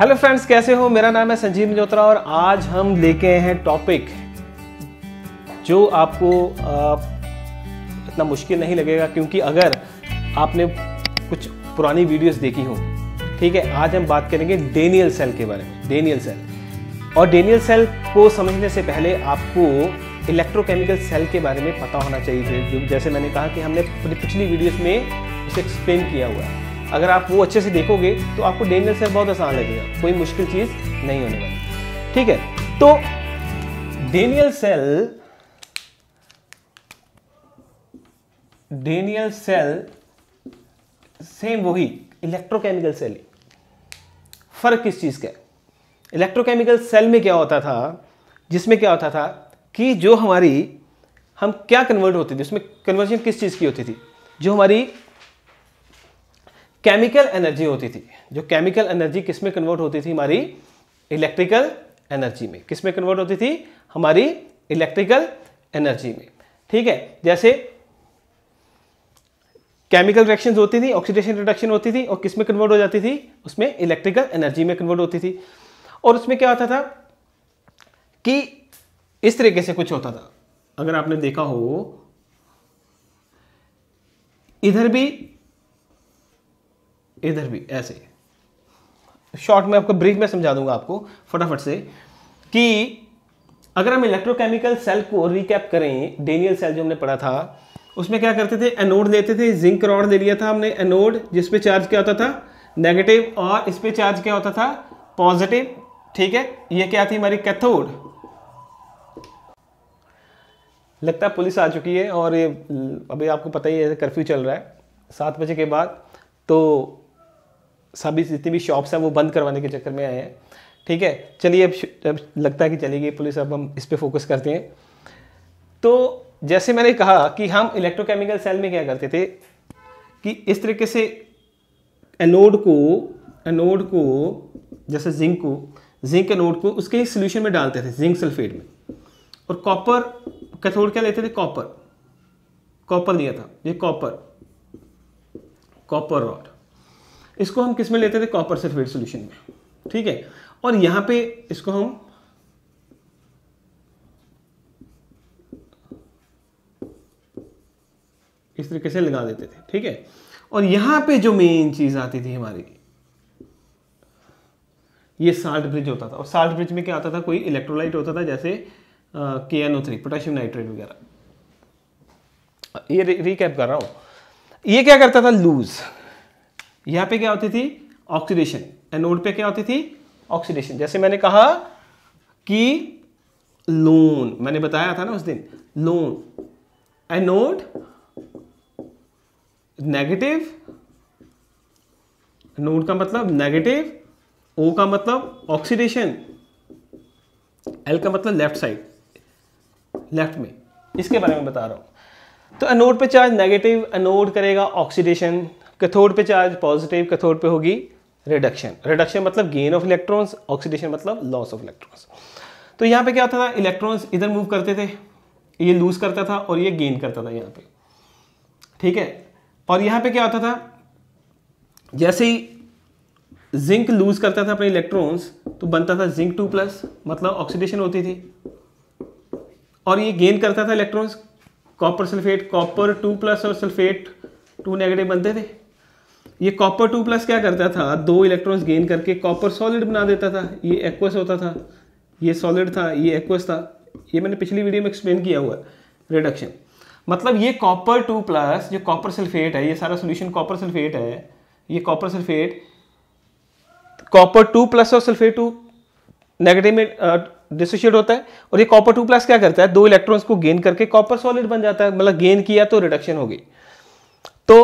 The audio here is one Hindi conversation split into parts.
हेलो फ्रेंड्स कैसे हो मेरा नाम है संजीव मल्होत्रा और आज हम लेके हैं टॉपिक जो आपको इतना मुश्किल नहीं लगेगा क्योंकि अगर आपने कुछ पुरानी वीडियोस देखी हो ठीक है आज हम बात करेंगे डेनियल सेल के बारे में डेनियल सेल और डेनियल सेल को समझने से पहले आपको इलेक्ट्रोकेमिकल सेल के बारे में पता होना चाहिए जैसे मैंने कहा कि हमने पिछली वीडियोस में उसे एक्सप्लेन किया हुआ है अगर आप वो अच्छे से देखोगे तो आपको डेंगल सेल बहुत आसान लगेगा कोई मुश्किल चीज़ नहीं होने वाली ठीक है तो Daniell cell Daniell cell same वही इलेक्ट्रोकेमिकल सेल फर्क किस चीज़ का इलेक्ट्रोकेमिकल सेल में क्या होता था जिसमें क्या होता था कि जो हमारी हम क्या कन्वर्ट होती थी उसमें कन्वर्जन किस चीज़ की होती थी जो हमारी केमिकल एनर्जी होती थी जो केमिकल एनर्जी किस में कन्वर्ट होती थी हमारी इलेक्ट्रिकल एनर्जी में किस में कन्वर्ट होती थी हमारी इलेक्ट्रिकल एनर्जी में ठीक है जैसे केमिकल रिएक्शंस होती थी ऑक्सीडेशन रिडक्शन होती थी और किस में कन्वर्ट हो जाती थी उसमें इलेक्ट्रिकल एनर्जी में कन्वर्ट होती थी और उसमें क्या होता था कि इस तरीके से कुछ होता था अगर आपने देखा हो इधर भी इधर भी ऐसे शॉर्ट में आपको ब्रीफ में समझा दूंगा आपको फटाफट से कि अगर हम इलेक्ट्रोकेमिकल सेल को रिकैप करें डेनियल सेल जो हमने पढ़ा था उसमें क्या करते थे एनोड लेते थे जिंक रॉड ले लिया था हमने एनोड जिस पे चार्ज क्या होता था नेगेटिव और इस पे चार्ज क्या होता था पॉजिटिव ठीक है ये क्या थी हमारी कैथोड लगता है पुलिस आ चुकी है और ये अभी आपको पता ही है कर्फ्यू चल रहा है सात बजे के बाद तो सभी जितनी भी शॉप्स हैं वो बंद करवाने के चक्कर में आए हैं ठीक है चलिए अब, जब लगता है कि चली गई पुलिस अब हम इस पर फोकस करते हैं तो जैसे मैंने कहा कि हम इलेक्ट्रोकेमिकल सेल में क्या करते थे कि इस तरीके से एनोड को एनोड को जैसे जिंक को जिंक एनोड को उसके ही सोल्यूशन में डालते थे जिंक सल्फेट में और कॉपर कैथोड क्या लेते थे कॉपर कॉपर लिया था ये कॉपर कॉपर रॉड इसको हम किस में लेते थे कॉपर सल्फेट सोल्यूशन में ठीक है और यहां पे इसको हम इस तरीके से लगा देते थे ठीक है और यहां पे जो मेन चीज़ आती थी हमारी ये साल्ट ब्रिज होता था और साल्ट ब्रिज में क्या आता था कोई इलेक्ट्रोलाइट होता था जैसे K N O three potassium nitrate वगैरह ये रिकैप कर रहा हूं ये क्या करता था लूज यहां पे क्या होती थी ऑक्सीडेशन एनोड पे क्या होती थी ऑक्सीडेशन जैसे मैंने कहा कि लोन मैंने बताया था ना उस दिन लोन एनोड नेगेटिव नोड का मतलब नेगेटिव ओ का मतलब ऑक्सीडेशन एल का मतलब लेफ्ट साइड लेफ्ट में इसके बारे में बता रहा हूं तो एनोड पे चार्ज नेगेटिव एनोड करेगा ऑक्सीडेशन कैथोड पे चार्ज पॉजिटिव कैथोड पे होगी रिडक्शन रिडक्शन मतलब गेन ऑफ इलेक्ट्रॉन्स ऑक्सीडेशन मतलब लॉस ऑफ इलेक्ट्रॉन्स तो यहाँ पे क्या होता था इलेक्ट्रॉन्स इधर मूव करते थे ये लूज करता था और ये गेन करता था यहाँ पे ठीक है और यहाँ पे क्या होता था जैसे ही जिंक लूज करता था अपने इलेक्ट्रॉन्स तो बनता था जिंक टू प्लस मतलब ऑक्सीडेशन होती थी और ये गेन करता था electrons copper sulphate copper two plus और सल्फेट टू नेगेटिव बनते थे ये कॉपर टू प्लस क्या करता था दो इलेक्ट्रॉन्स गेन करके कॉपर सॉलिड बना देता था ये एक्वस होता था ये सॉलिड था ये एक्वस था ये मैंने पिछली वीडियो में एक्सप्लेन किया हुआ है रिडक्शन मतलब ये कॉपर टू प्लस जो कॉपर सल्फेट है ये सारा सोल्यूशन कॉपर सल्फेट है ये copper sulphate copper two plus और सल्फेट टू नेगेटिव में डिसोशिएट होता है और ये कॉपर टू प्लस क्या करता है दो इलेक्ट्रॉन्स को गेन करके कॉपर सॉलिड बन जाता है मतलब गेन किया तो रिडक्शन हो गई तो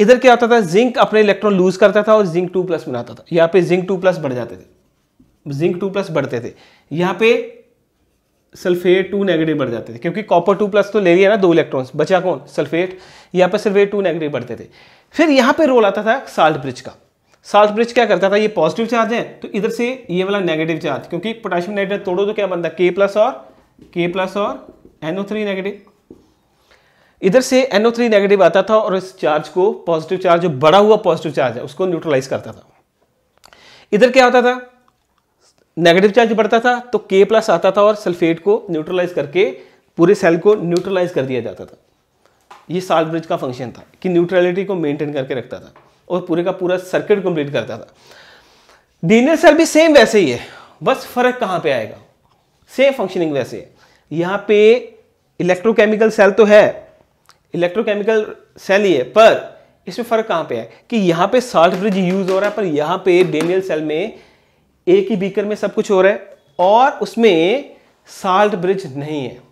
इधर क्या होता था जिंक अपने इलेक्ट्रॉन लूज करता था और जिंक टू प्लस बनाता था यहाँ पे जिंक टू प्लस बढ़ जाते थे जिंक टू प्लस बढ़ते थे यहाँ पे सल्फेट टू नेगेटिव बढ़ जाते थे क्योंकि कॉपर टू प्लस तो ले लिया ना दो इलेक्ट्रॉन्स बचा कौन सल्फेट यहाँ पे सल्फेट टू नेगेटिव बढ़ते थे फिर यहां पर रोल आता था साल्ट ब्रिज का साल्ट ब्रिज क्या करता था ये पॉजिटिव चार्ज है तो इधर से ये वाला नेगेटिव चार्ज क्योंकि पोटेशियम नाइट्रेट तोड़ो तो क्या बनता है के प्लस और के प्लस और एनओ थ्री नेगेटिव इधर से NO3 नेगेटिव आता था और इस चार्ज को पॉजिटिव चार्ज जो बड़ा हुआ पॉजिटिव चार्ज है उसको न्यूट्रलाइज करता था इधर क्या होता था नेगेटिव चार्ज बढ़ता था तो के प्लस आता था और सल्फेट को न्यूट्रलाइज करके पूरे सेल को न्यूट्रलाइज कर दिया जाता था ये साल ब्रिज का फंक्शन था कि न्यूट्रलिटी को मेंटेन करके रखता था और पूरे का पूरा सर्किट कंप्लीट करता था डीनियर सेल भी सेम वैसे ही है बस फर्क कहाँ पे आएगा सेम फंक्शनिंग वैसे है यहाँ पे इलेक्ट्रोकेमिकल सेल तो है इलेक्ट्रोकेमिकल सेल ही है पर इसमें फ़र्क कहां पे है कि यहां पे साल्ट ब्रिज यूज़ हो रहा है पर यहां पे डेनियल सेल में एक ही बीकर में सब कुछ हो रहा है और उसमें साल्ट ब्रिज नहीं है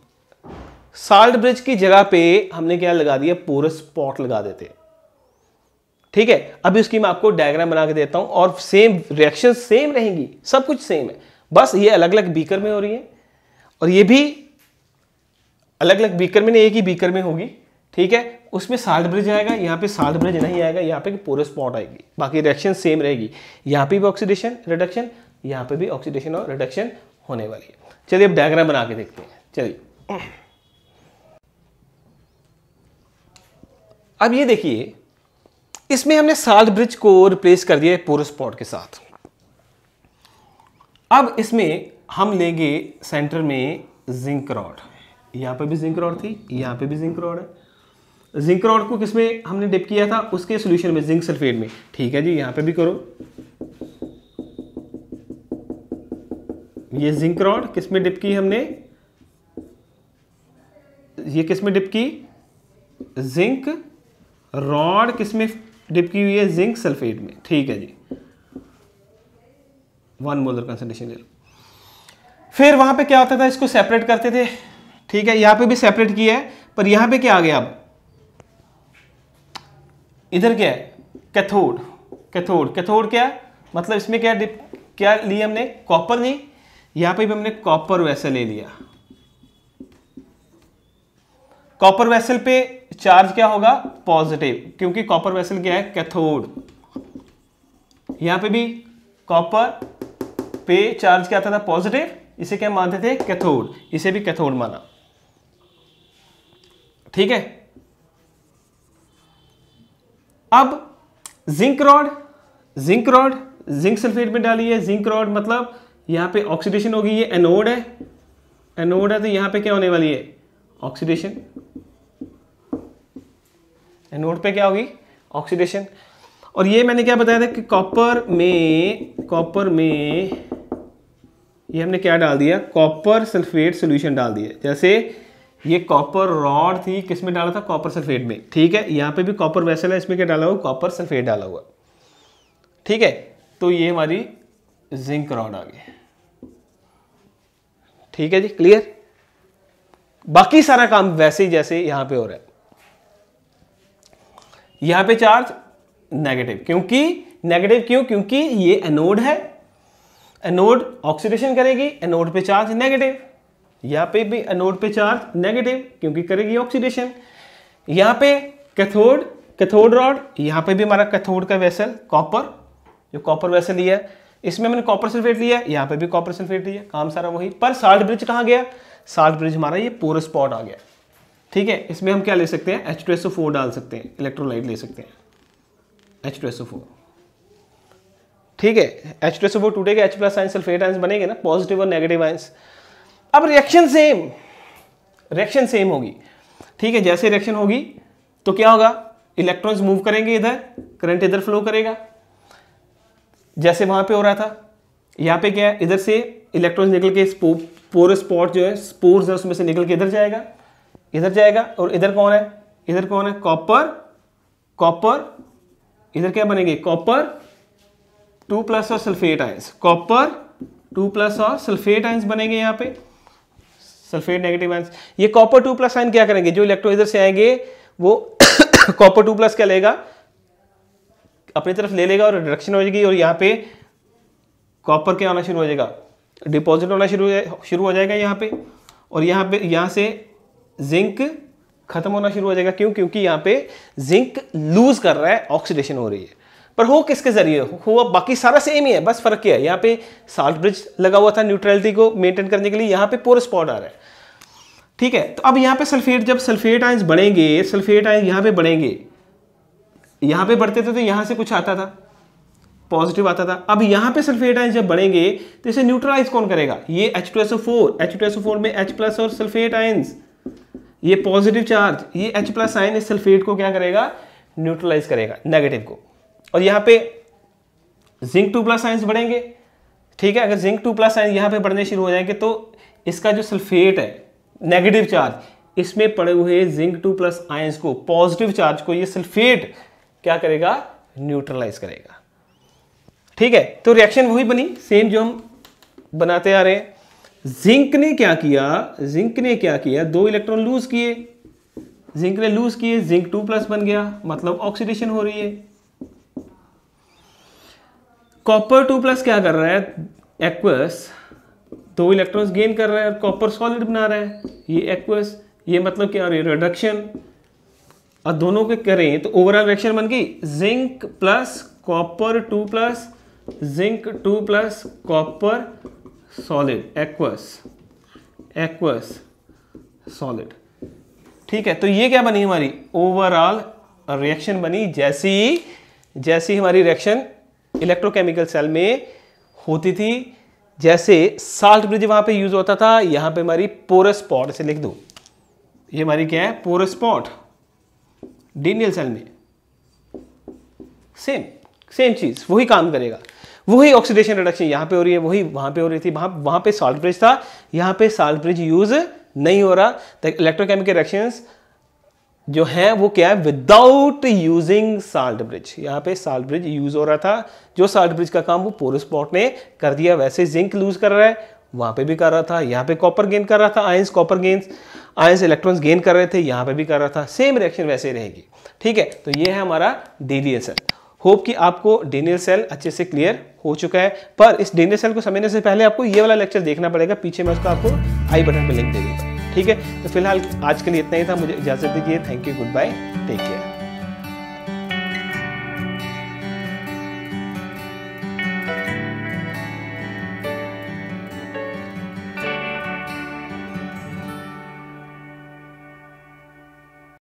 साल्ट ब्रिज की जगह पे हमने क्या लगा दिया पोरस पॉट लगा देते ठीक है अभी उसकी मैं आपको डायग्राम बना के देता हूं और सेम रिएक्शन सेम रहेंगी सब कुछ सेम है बस ये अलग अलग बीकर में हो रही है और ये भी अलग अलग बीकर में नहीं एक ही बीकर में होगी ठीक है उसमें साल्ट ब्रिज आएगा यहाँ पे साल्ट ब्रिज नहीं आएगा यहाँ पे पोरस पॉट आएगी बाकी रिएक्शन सेम रहेगी यहाँ पे भी ऑक्सीडेशन रिडक्शन यहाँ पे भी ऑक्सीडेशन और रिडक्शन होने वाली है चलिए अब डायग्राम बना के देखते हैं चलिए अब ये देखिए इसमें हमने साल्ट ब्रिज को रिप्लेस कर दिया है पोरस पॉट के साथ अब इसमें हम लेंगे सेंटर में जिंक रॉड यहाँ पे भी जिंक रॉड थी यहाँ पे भी जिंक रॉड है जिंक रॉड को किसमें हमने डिप किया था उसके सोल्यूशन में जिंक सल्फेट में ठीक है जी यहां पे भी करो ये जिंक रॉड किसमें डिप की हमने ये किसमें डिप की जिंक रॉड किसमें डिप की हुई है जिंक सल्फेट में ठीक है जी वन मोलर कंसेंट्रेशन ले लो फिर वहां पे क्या होता था इसको सेपरेट करते थे ठीक है यहां पे भी सेपरेट किया है पर यहां पे क्या आ गया अब इधर क्या है कैथोड कैथोड कैथोड क्या मतलब इसमें क्या क्या लिया हमने कॉपर नहीं यहां पे भी हमने कॉपर वैसल ले लिया कॉपर वैसल पे चार्ज क्या होगा पॉजिटिव क्योंकि कॉपर वैसल क्या है कैथोड यहां पे भी कॉपर पे चार्ज क्या आता था पॉजिटिव इसे क्या मानते थे कैथोड इसे भी कैथोड माना ठीक है अब zinc rod zinc rod zinc sulphate में डाली है जिंक रॉड मतलब यहां पे ऑक्सीडेशन होगी ये एनोड है एनोड है तो यहां पे क्या होने वाली है ऑक्सीडेशन एनोड पे क्या होगी ऑक्सीडेशन और ये मैंने क्या बताया था कि कॉपर में कॉपर में ये हमने क्या डाल दिया कॉपर सल्फेट सोल्यूशन डाल दिया जैसे ये कॉपर रॉड थी किसमें डाला था कॉपर सल्फेट में ठीक है यहाँ पे भी कॉपर वैसे है इसमें क्या डाला हुआ कॉपर सल्फेट डाला हुआ ठीक है तो ये हमारी जिंक रॉड आ गई ठीक है जी क्लियर बाकी सारा काम वैसे ही जैसे यहां पे हो रहा है यहां पे चार्ज नेगेटिव क्योंकि नेगेटिव क्यों क्योंकि ये एनोड है एनोड ऑक्सीडेशन करेगी एनोड पे चार्ज नेगेटिव यहां पे भी एनोड पे चार्ज नेगेटिव क्योंकि करेगी ऑक्सीडेशन यहां पे कैथोड कैथोड रॉड यहां पे भी हमारा कैथोड का वेसल कॉपर जो कॉपर वेसल लिया इसमें मैंने कॉपर सल्फेट लिया यहां पे भी कॉपर सल्फेट लिया काम सारा वही पर साल्ट ब्रिज कहां गया साल्ट ब्रिज हमारा ये पोर स्पॉट आ गया ठीक है इसमें हम क्या ले सकते हैं H2SO4 डाल सकते हैं इलेक्ट्रोलाइट ले सकते हैं H2SO4 ठीक है H2SO4 टूटेगा H+ आयन सल्फेट आइंस बनेंगे ना पॉजिटिव और नेगेटिव आइंस अब रिएक्शन सेम रिएक्शन सेम होगी ठीक है जैसे रिएक्शन होगी तो क्या होगा इलेक्ट्रॉन्स मूव करेंगे इधर करंट इधर फ्लो करेगा जैसे वहां पे हो रहा था यहां पे क्या है इधर से इलेक्ट्रॉन्स निकल के पोर स्पॉट जो है स्पोर्स है उसमें से निकल के इधर जाएगा इधर जाएगा और इधर कौन है इधर कौन है कॉपर कॉपर इधर क्या बनेंगे कॉपर टू प्लस और sulphate ions copper two plus और सल्फेट आयंस बनेंगे यहां पर सल्फेट नेगेटिव आयन ये कॉपर टू प्लस आयन क्या करेंगे जो इलेक्ट्रो इधर से आएंगे वो कॉपर टू प्लस क्या लेगा अपनी तरफ ले लेगा और रिडक्शन हो जाएगी और यहाँ पे कॉपर क्या आना शुरू हो जाएगा डिपॉजिट होना शुरू शुरू हो जाएगा यहाँ पे और यहाँ पे यहाँ से जिंक खत्म होना शुरू हो जाएगा क्यों क्योंकि यहाँ पे जिंक लूज कर रहा है ऑक्सीडेशन हो रही है पर हो किसके जरिए हुआ बाकी सारा सेम ही है बस फर्क क्या है यहाँ पे साल्ट ब्रिज लगा हुआ था न्यूट्रलिटी को मेंटेन करने के लिए यहाँ पे पोर स्पॉट आ रहा है ठीक है तो अब यहाँ पे सल्फेट जब सल्फेट आयंस बढ़ेंगे सल्फेट आयंस यहाँ पे बढ़ेंगे यहाँ पे बढ़ते थे तो यहाँ से कुछ आता था पॉजिटिव आता था अब यहाँ पे सल्फेट आयन जब बढ़ेंगे तो इसे न्यूट्रलाइज कौन करेगा ये H two four H two O four में एच प्लस और सल्फेट आयन्स ये पॉजिटिव चार्ज ये एच प्लस आयन इस सल्फेट को क्या करेगा न्यूट्रलाइज करेगा नेगेटिव को और यहाँ पे जिंक टू प्लस आइंस बढ़ेंगे ठीक है अगर जिंक टू प्लस आइंस यहाँ पे बढ़ने शुरू हो जाएंगे तो इसका जो सल्फेट है नेगेटिव चार्ज इसमें पड़े हुए जिंक टू प्लस आइंस को पॉजिटिव चार्ज को ये सल्फेट क्या करेगा न्यूट्रलाइज करेगा ठीक है तो रिएक्शन वही बनी सेम जो हम बनाते आ रहे हैं जिंक ने क्या किया जिंक ने क्या किया दो इलेक्ट्रॉन लूज किए जिंक ने लूज किए जिंक टू प्लस बन गया मतलब ऑक्सीडेशन हो रही है कॉपर टू प्लस क्या कर रहा है एक्वस दो इलेक्ट्रॉन्स गेन कर रहा है और कॉपर सॉलिड बना रहा है ये एक्वस ये मतलब क्या हो रही रिडक्शन और दोनों के करें तो ओवरऑल रिएक्शन बन गई zinc plus copper two plus zinc two plus copper solid aqueous aqueous solid ठीक है तो ये क्या बनी हमारी ओवरऑल रिएक्शन बनी जैसी जैसी हमारी रिएक्शन इलेक्ट्रोकेमिकल सेल में होती थी जैसे साल्ट ब्रिज वहां पे यूज होता था यहां पे हमारी पोरस पॉट से लिख दो ये हमारी क्या है पोरस पॉट डीनियल सेल में सेम सेम चीज वही काम करेगा वही ऑक्सीडेशन रिडक्शन यहां पे हो रही है वही वहां पे हो रही थी वहां वहां पे साल्ट ब्रिज था यहां पे साल्ट ब्रिज यूज नहीं हो रहा इलेक्ट्रोकेमिकल रिएक्शंस जो है वो क्या है विदाउट यूजिंग साल्ट ब्रिज यहाँ पे साल्ट ब्रिज यूज हो रहा था जो साल्ट ब्रिज का काम वो पोरस प्लॉट ने कर दिया वैसे जिंक लूज कर रहा है वहां पे भी कर रहा था यहाँ पे कॉपर गेन कर रहा था ions copper gains ions electrons gain कर रहे थे यहाँ पे भी कर रहा था सेम रिएक्शन वैसे ही रहेगी ठीक है तो ये है हमारा डीडीएल सेल होप कि आपको डेनियल सेल अच्छे से क्लियर हो चुका है पर इस डेनियल सेल को समझने से पहले आपको ये वाला लेक्चर देखना पड़ेगा पीछे मैं उसका आपको आई बटन पर लिंक दे दूंगा ठीक है तो फिलहाल आज के लिए इतना ही था मुझे इजाज़त दीजिए thank you goodbye take care